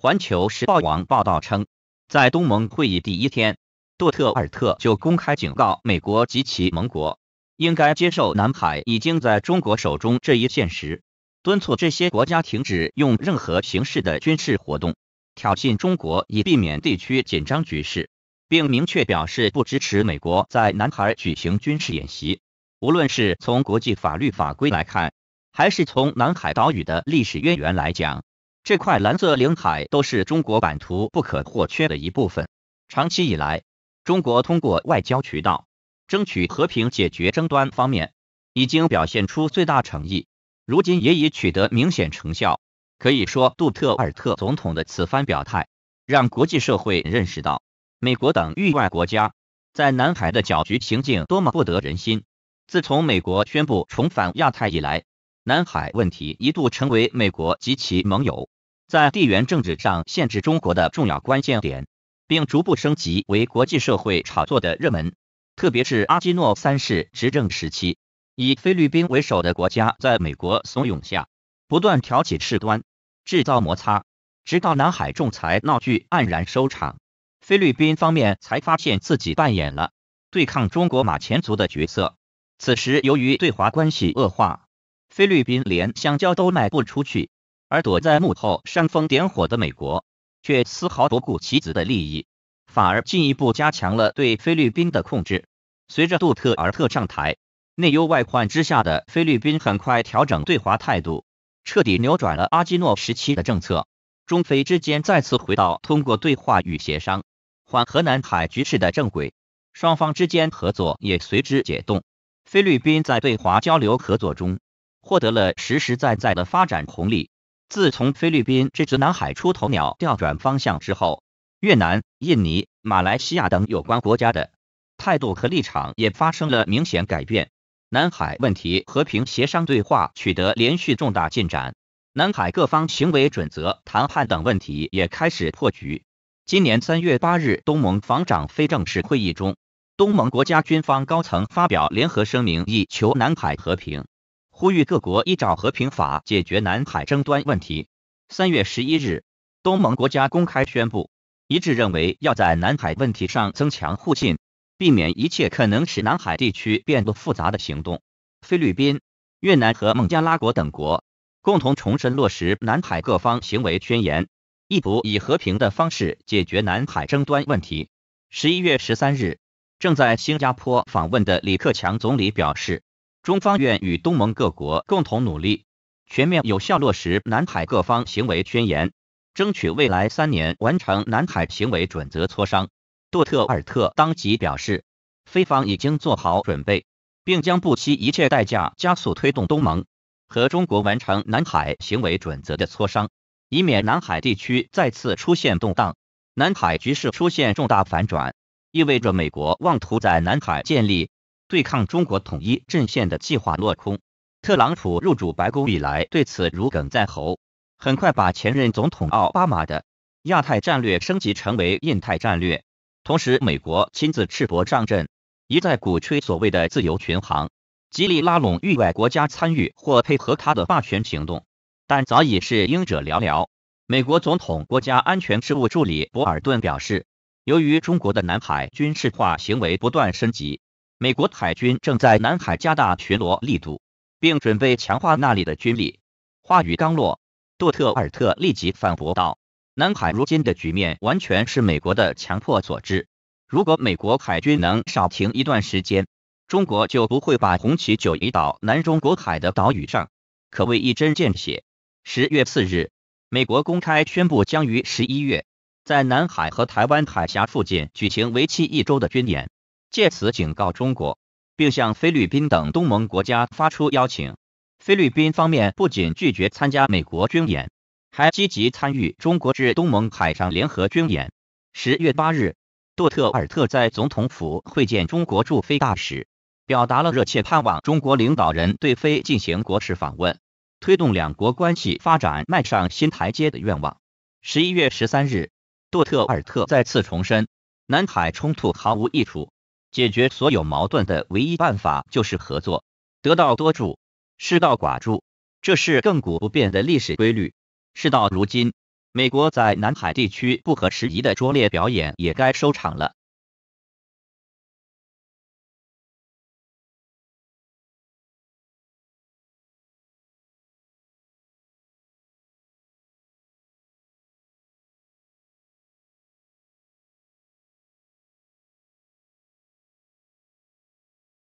环球时报网报道称，在东盟会议第一天，杜特尔特就公开警告美国及其盟国应该接受南海已经在中国手中这一现实，敦促这些国家停止用任何形式的军事活动挑衅中国，以避免地区紧张局势，并明确表示不支持美国在南海举行军事演习。无论是从国际法律法规来看，还是从南海岛屿的历史渊源来讲。这块蓝色领海都是中国版图不可或缺的一部分。长期以来，中国通过外交渠道争取和平解决争端方面已经表现出最大诚意，如今也已取得明显成效。可以说，杜特尔特总统的此番表态，让国际社会认识到美国等域外国家在南海的搅局行径多么不得人心。自从美国宣布重返亚太以来，南海问题一度成为美国及其盟友。在地缘政治上限制中国的重要关键点，并逐步升级为国际社会炒作的热门。特别是阿基诺三世执政时期，以菲律宾为首的国家在美国怂恿下，不断挑起事端，制造摩擦，直到南海仲裁闹剧黯然收场，菲律宾方面才发现自己扮演了对抗中国马前卒的角色。此时，由于对华关系恶化，菲律宾连香蕉都卖不出去。而躲在幕后煽风点火的美国，却丝毫不顾其子的利益，反而进一步加强了对菲律宾的控制。随着杜特尔特上台，内忧外患之下的菲律宾很快调整对华态度，彻底扭转了阿基诺时期的政策。中菲之间再次回到通过对话与协商缓和南海局势的正轨，双方之间合作也随之解冻。菲律宾在对华交流合作中获得了实实在在的发展红利。自从菲律宾这只南海出头鸟调转方向之后，越南、印尼、马来西亚等有关国家的态度和立场也发生了明显改变。南海问题和平协商对话取得连续重大进展，南海各方行为准则谈判等问题也开始破局。今年三月八日，东盟防长非正式会议中，东盟国家军方高层发表联合声明，以求南海和平。呼吁各国依照和平法解决南海争端问题。三月十一日，东盟国家公开宣布，一致认为要在南海问题上增强互信，避免一切可能使南海地区变得复杂的行动。菲律宾、越南和孟加拉国等国共同重申落实南海各方行为宣言，意图以和平的方式解决南海争端问题。十一月十三日，正在新加坡访问的李克强总理表示。中方愿与东盟各国共同努力，全面有效落实《南海各方行为宣言》，争取未来三年完成《南海行为准则》磋商。杜特尔特当即表示，菲方已经做好准备，并将不惜一切代价加速推动东盟和中国完成《南海行为准则》的磋商，以免南海地区再次出现动荡，南海局势出现重大反转，意味着美国妄图在南海建立。对抗中国统一阵线的计划落空。特朗普入主白宫以来，对此如鲠在喉，很快把前任总统奥巴马的亚太战略升级成为印太战略。同时，美国亲自赤膊上阵，一再鼓吹所谓的自由巡航，极力拉拢域外国家参与或配合他的霸权行动，但早已是应者寥寥。美国总统国家安全事务助理博尔顿表示，由于中国的南海军事化行为不断升级。美国海军正在南海加大巡逻力度，并准备强化那里的军力。话语刚落，杜特尔特立即反驳道：“南海如今的局面完全是美国的强迫所致。如果美国海军能少停一段时间，中国就不会把红旗九移岛南中国海的岛屿上。”可谓一针见血。十月四日，美国公开宣布将于十一月在南海和台湾海峡附近举行为期一周的军演。借此警告中国，并向菲律宾等东盟国家发出邀请。菲律宾方面不仅拒绝参加美国军演，还积极参与中国至东盟海上联合军演。十月八日，杜特尔特在总统府会见中国驻菲大使，表达了热切盼望中国领导人对菲进行国事访问，推动两国关系发展迈上新台阶的愿望。十一月十三日，杜特尔特再次重申，南海冲突毫无益处。解决所有矛盾的唯一办法就是合作，得道多助，失道寡助，这是亘古不变的历史规律。事到如今，美国在南海地区不合时宜的拙劣表演也该收场了。